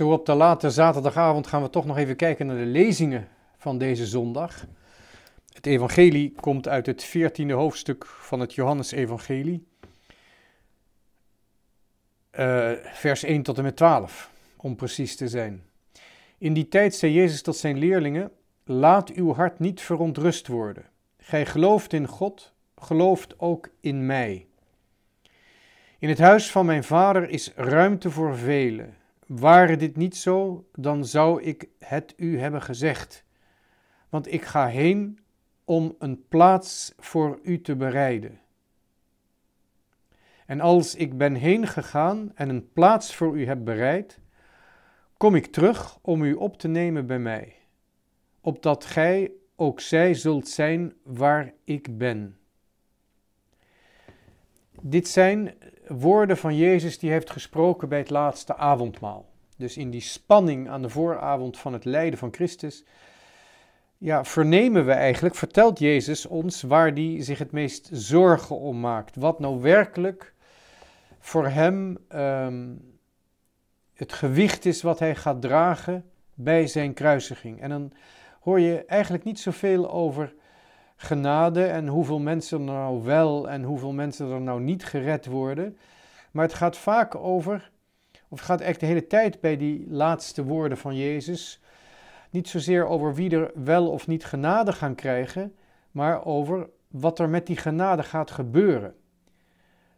Zo op de late zaterdagavond gaan we toch nog even kijken naar de lezingen van deze zondag. Het evangelie komt uit het 14e hoofdstuk van het Johannesevangelie. Uh, vers 1 tot en met 12, om precies te zijn. In die tijd zei Jezus tot zijn leerlingen: Laat uw hart niet verontrust worden. Gij gelooft in God, gelooft ook in mij. In het huis van mijn vader is ruimte voor velen. Ware dit niet zo, dan zou ik het u hebben gezegd. Want ik ga heen om een plaats voor u te bereiden. En als ik ben heen gegaan en een plaats voor u heb bereid, kom ik terug om u op te nemen bij mij, opdat gij ook zij zult zijn waar ik ben. Dit zijn woorden van Jezus die heeft gesproken bij het laatste avondmaal. Dus in die spanning aan de vooravond van het lijden van Christus, ja, vernemen we eigenlijk, vertelt Jezus ons waar hij zich het meest zorgen om maakt. Wat nou werkelijk voor hem ehm, het gewicht is wat hij gaat dragen bij zijn kruisiging. En dan hoor je eigenlijk niet zoveel over genade en hoeveel mensen er nou wel en hoeveel mensen er nou niet gered worden. Maar het gaat vaak over, of het gaat echt de hele tijd bij die laatste woorden van Jezus, niet zozeer over wie er wel of niet genade gaan krijgen, maar over wat er met die genade gaat gebeuren.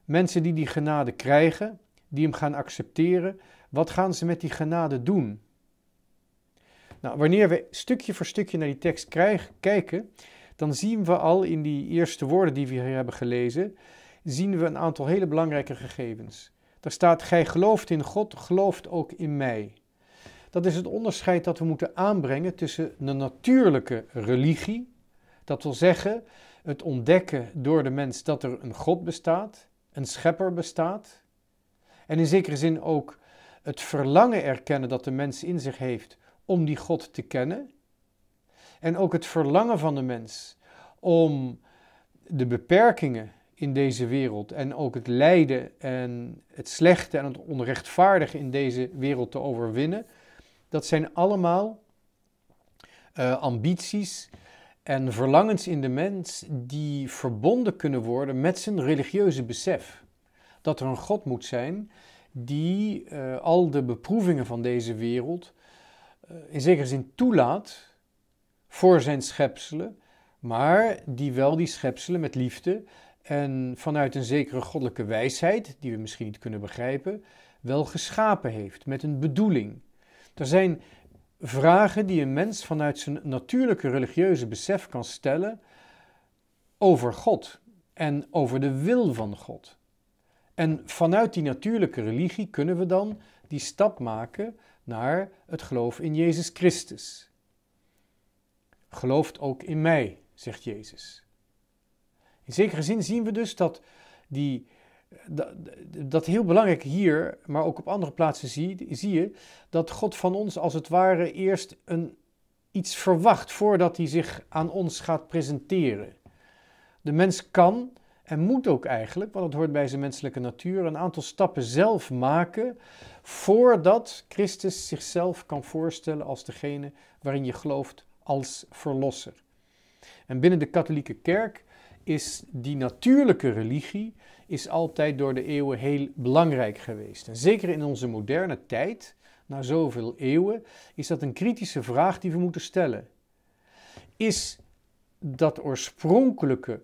Mensen die die genade krijgen, die hem gaan accepteren, wat gaan ze met die genade doen? Nou, wanneer we stukje voor stukje naar die tekst kijken, dan zien we al in die eerste woorden die we hier hebben gelezen, zien we een aantal hele belangrijke gegevens. Daar staat, gij gelooft in God, gelooft ook in mij. Dat is het onderscheid dat we moeten aanbrengen tussen de natuurlijke religie, dat wil zeggen het ontdekken door de mens dat er een God bestaat, een schepper bestaat, en in zekere zin ook het verlangen erkennen dat de mens in zich heeft om die God te kennen en ook het verlangen van de mens om de beperkingen in deze wereld en ook het lijden en het slechte en het onrechtvaardige in deze wereld te overwinnen, dat zijn allemaal eh, ambities en verlangens in de mens die verbonden kunnen worden met zijn religieuze besef. Dat er een God moet zijn die eh, al de beproevingen van deze wereld eh, in zekere zin toelaat voor zijn schepselen, maar die wel die schepselen met liefde en vanuit een zekere goddelijke wijsheid, die we misschien niet kunnen begrijpen, wel geschapen heeft met een bedoeling. Er zijn vragen die een mens vanuit zijn natuurlijke religieuze besef kan stellen over God en over de wil van God. En vanuit die natuurlijke religie kunnen we dan die stap maken naar het geloof in Jezus Christus. Gelooft ook in mij, zegt Jezus. In zekere zin zien we dus dat die, dat, heel belangrijk hier, maar ook op andere plaatsen zie, zie je, dat God van ons als het ware eerst een, iets verwacht voordat hij zich aan ons gaat presenteren. De mens kan en moet ook eigenlijk, want het hoort bij zijn menselijke natuur, een aantal stappen zelf maken voordat Christus zichzelf kan voorstellen als degene waarin je gelooft als verlosser. En binnen de katholieke kerk is die natuurlijke religie is altijd door de eeuwen heel belangrijk geweest. En zeker in onze moderne tijd, na zoveel eeuwen, is dat een kritische vraag die we moeten stellen. Is dat oorspronkelijke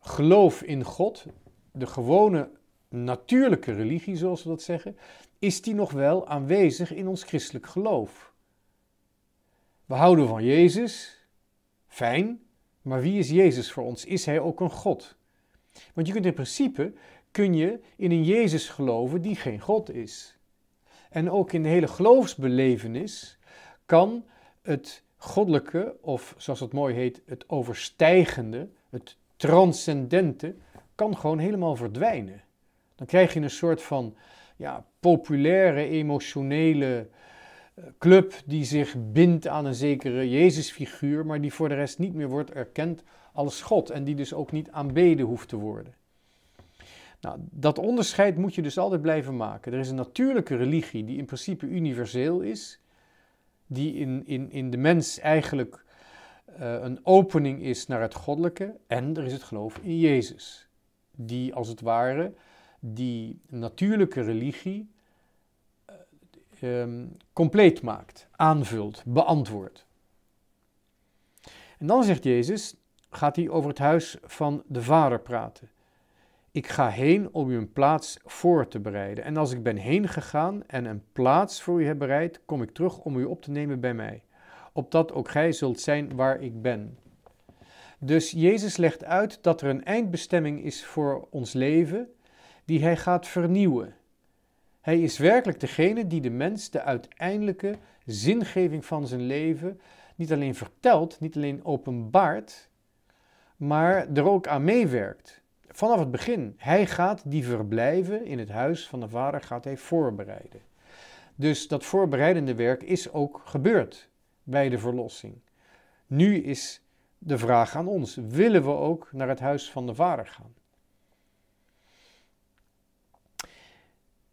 geloof in God, de gewone natuurlijke religie zoals we dat zeggen, is die nog wel aanwezig in ons christelijk geloof? We houden van Jezus. Fijn. Maar wie is Jezus voor ons? Is hij ook een God? Want je kunt in principe kun je in een Jezus geloven die geen God is. En ook in de hele geloofsbelevenis kan het goddelijke, of zoals het mooi heet, het overstijgende, het transcendente, kan gewoon helemaal verdwijnen. Dan krijg je een soort van ja, populaire, emotionele club die zich bindt aan een zekere Jezusfiguur, maar die voor de rest niet meer wordt erkend als God en die dus ook niet aanbeden hoeft te worden. Nou, dat onderscheid moet je dus altijd blijven maken. Er is een natuurlijke religie die in principe universeel is, die in, in, in de mens eigenlijk eh, een opening is naar het goddelijke. En er is het geloof in Jezus, die als het ware die natuurlijke religie Ehm, compleet maakt, aanvult, beantwoordt. En dan zegt Jezus, gaat hij over het huis van de Vader praten. Ik ga heen om u een plaats voor te bereiden. En als ik ben heen gegaan en een plaats voor u heb bereid, kom ik terug om u op te nemen bij mij, opdat ook gij zult zijn waar ik ben. Dus Jezus legt uit dat er een eindbestemming is voor ons leven, die hij gaat vernieuwen, hij is werkelijk degene die de mens de uiteindelijke zingeving van zijn leven niet alleen vertelt, niet alleen openbaart, maar er ook aan meewerkt. Vanaf het begin. Hij gaat die verblijven in het huis van de Vader gaat hij voorbereiden. Dus dat voorbereidende werk is ook gebeurd bij de verlossing. Nu is de vraag aan ons: willen we ook naar het huis van de Vader gaan?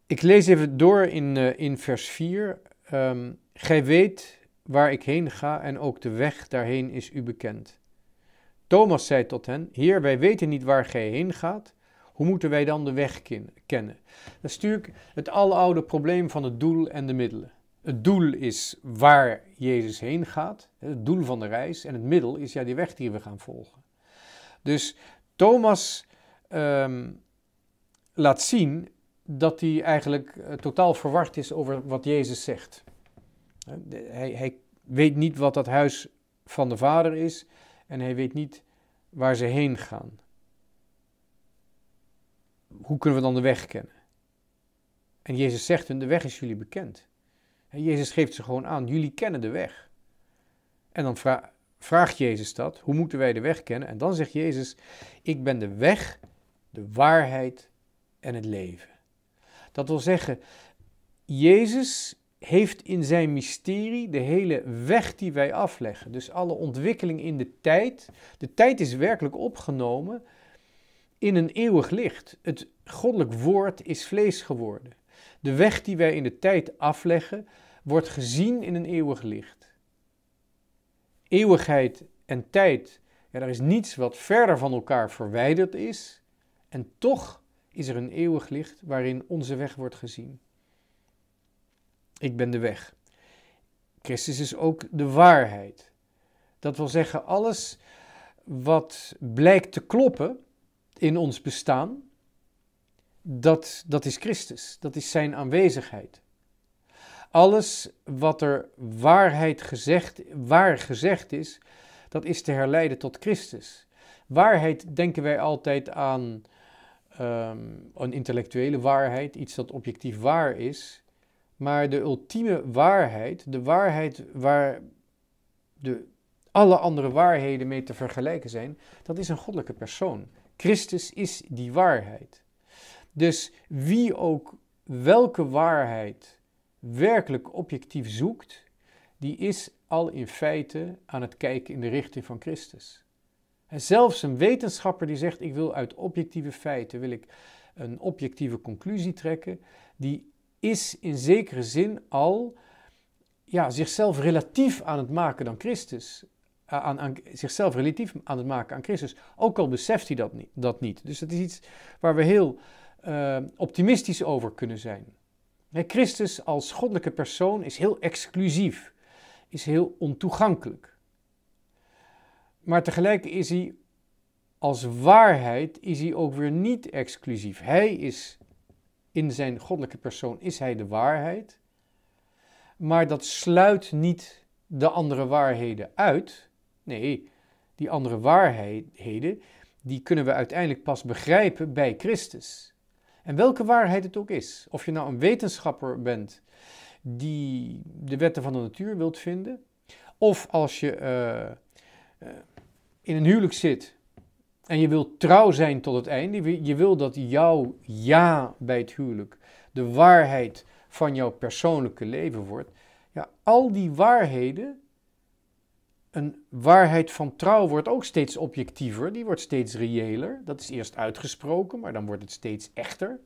Ik lees even door in, eh, in vers 4. Um, ehm, Gij weet waar ik heen ga en ook de weg daarheen is u bekend. Thomas zei tot hen: Heer, wij weten niet waar gij heen gaat. Hoe moeten wij dan de weg kennen? Dat is natuurlijk het aloude probleem van het doel en de middelen. Het doel is waar Jezus heen gaat, het doel van de reis, en het middel is ja die weg die we gaan volgen. Dus Thomas ehm, laat zien dat hij eigenlijk eh, totaal verward is over wat Jezus zegt. Eh, hij, hij, weet niet wat dat huis van de Vader is en hij weet niet waar ze heen gaan. Hoe kunnen we dan de weg kennen? En Jezus zegt hun, de weg is jullie bekend. Jezus geeft ze gewoon aan, jullie kennen de weg. En dan vraagt Jezus dat, hoe moeten wij de weg kennen? En dan zegt Jezus, ik ben de weg, de waarheid en het leven. Dat wil zeggen, Jezus heeft in zijn mysterie de hele weg die wij afleggen, dus alle ontwikkeling in de tijd, de tijd is werkelijk opgenomen in een eeuwig licht. Het goddelijk woord is vlees geworden. De weg die wij in de tijd afleggen, wordt gezien in een eeuwig licht. Eeuwigheid en tijd, ja, er is niets wat verder van elkaar verwijderd is, en toch is er een eeuwig licht waarin onze weg wordt gezien. Ik ben de weg. Christus is ook de waarheid. Dat wil zeggen, alles wat blijkt te kloppen in ons bestaan, dat, dat is Christus, dat is Zijn aanwezigheid. Alles wat er waarheid gezegd, waar gezegd is, dat is te herleiden tot Christus. Waarheid denken wij altijd aan Ehm, een intellectuele waarheid, iets dat objectief waar is. Maar de ultieme waarheid, de waarheid waar de, alle andere waarheden mee te vergelijken zijn, dat is een goddelijke persoon. Christus is die waarheid. Dus wie ook welke waarheid werkelijk objectief zoekt, die is al in feite aan het kijken in de richting van Christus. En zelfs een wetenschapper die zegt: Ik wil uit objectieve feiten wil ik een objectieve conclusie trekken, die is in zekere zin al ja, zichzelf relatief aan het maken dan Christus. Aan, aan, zichzelf relatief aan het maken aan Christus. Ook al beseft hij dat niet. Dat niet. Dus dat is iets waar we heel eh, optimistisch over kunnen zijn. Christus als goddelijke persoon is heel exclusief, is heel ontoegankelijk. Maar tegelijk is hij als waarheid is hij ook weer niet exclusief. Hij is in zijn goddelijke persoon is hij de waarheid. Maar dat sluit niet de andere waarheden uit. Nee, die andere waarheden die kunnen we uiteindelijk pas begrijpen bij Christus. En welke waarheid het ook is. Of je nou een wetenschapper bent die de wetten van de natuur wilt vinden, of als je eh, eh, in een huwelijk zit en je wilt trouw zijn tot het einde, je wil dat jouw ja bij het huwelijk de waarheid van jouw persoonlijke leven wordt, ja, al die waarheden, een waarheid van trouw wordt ook steeds objectiever, die wordt steeds reëler. Dat is eerst uitgesproken, maar dan wordt het steeds echter.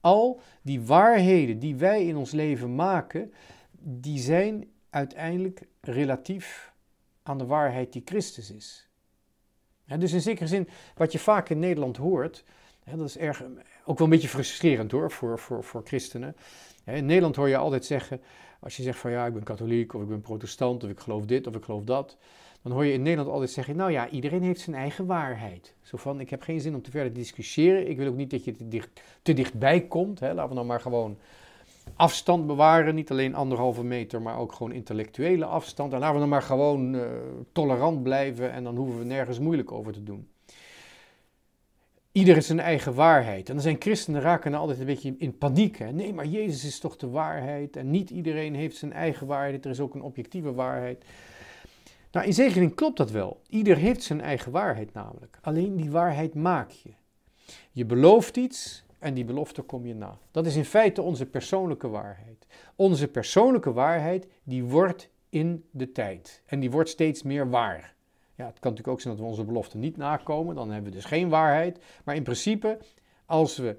Al die waarheden die wij in ons leven maken, die zijn uiteindelijk relatief aan de waarheid die Christus is. dus in zekere zin, wat je vaak in Nederland hoort, dat is erg, ook wel een beetje frustrerend hoor, voor, voor, voor christenen. in Nederland hoor je altijd zeggen, als je zegt van ja, ik ben katholiek of ik ben protestant of ik geloof dit of ik geloof dat, dan hoor je in Nederland altijd zeggen, nou ja, iedereen heeft zijn eigen waarheid. Zo van, ik heb geen zin om te verder discussiëren, ik wil ook niet dat je te, dicht, te dichtbij komt, laten we dan maar gewoon Afstand bewaren, niet alleen anderhalve meter, maar ook gewoon intellectuele afstand. En laten we dan maar gewoon eh, tolerant blijven en dan hoeven we nergens moeilijk over te doen. Ieder is zijn eigen waarheid. En dan zijn christenen raken dan altijd een beetje in paniek. Nee, maar Jezus is toch de waarheid. En niet iedereen heeft zijn eigen waarheid. Er is ook een objectieve waarheid. Nou, in zekere zin klopt dat wel. Ieder heeft zijn eigen waarheid namelijk. Alleen die waarheid maak je. Je belooft iets en die belofte kom je na. Dat is in feite onze persoonlijke waarheid. Onze persoonlijke waarheid die wordt in de tijd en die wordt steeds meer waar. Ja, het kan natuurlijk ook zijn dat we onze belofte niet nakomen, dan hebben we dus geen waarheid. Maar in principe, als we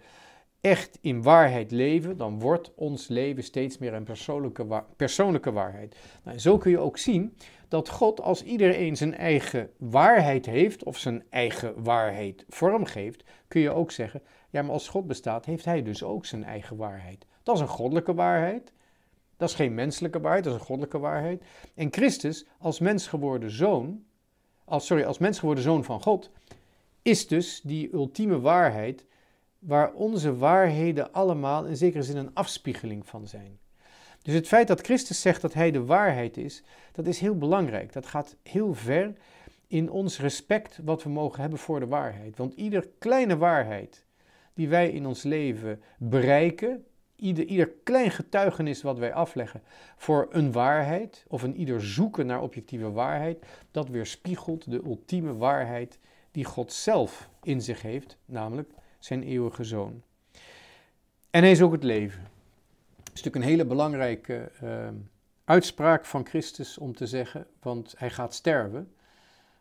echt in waarheid leven, dan wordt ons leven steeds meer een persoonlijke, persoonlijke waarheid. Nou, zo kun je ook zien dat God, als iedereen zijn eigen waarheid heeft of zijn eigen waarheid vormgeeft, kun je ook zeggen: ja, maar als God bestaat, heeft hij dus ook zijn eigen waarheid. Dat is een goddelijke waarheid. Dat is geen menselijke waarheid, dat is een goddelijke waarheid. En Christus, als mens geworden zoon, als, sorry, als mens geworden zoon van God, is dus die ultieme waarheid waar onze waarheden allemaal in zekere zin een afspiegeling van zijn. Dus het feit dat Christus zegt dat hij de waarheid is, dat is heel belangrijk. Dat gaat heel ver in ons respect wat we mogen hebben voor de waarheid. Want ieder kleine waarheid die wij in ons leven bereiken, ieder, ieder klein getuigenis wat wij afleggen voor een waarheid of een ieder zoeken naar objectieve waarheid, dat weerspiegelt de ultieme waarheid die God zelf in zich heeft, namelijk zijn eeuwige zoon. En hij is ook het leven. Het is natuurlijk een hele belangrijke ehm, uitspraak van Christus om te zeggen, want hij gaat sterven,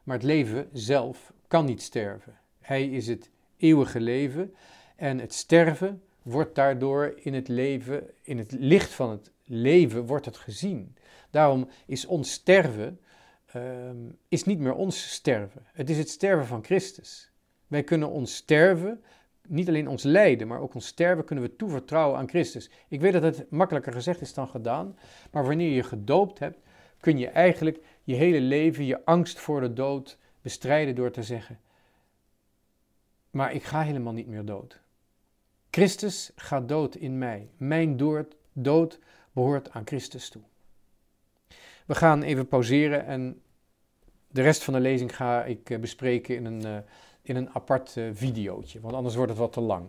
maar het leven zelf kan niet sterven. Hij is het eeuwige leven. En het sterven wordt daardoor in het leven, in het licht van het leven, wordt het gezien. Daarom is ons sterven ehm, is niet meer ons sterven. Het is het sterven van Christus. Wij kunnen ons sterven, niet alleen ons lijden, maar ook ons sterven kunnen we toevertrouwen aan Christus. Ik weet dat het makkelijker gezegd is dan gedaan, maar wanneer je gedoopt hebt, kun je eigenlijk je hele leven, je angst voor de dood bestrijden door te zeggen: Maar ik ga helemaal niet meer dood. Christus gaat dood in mij. Mijn dood behoort aan Christus toe. We gaan even pauzeren en de rest van de lezing ga ik eh, bespreken in een, eh, in een apart eh, videootje, want anders wordt het wat te lang.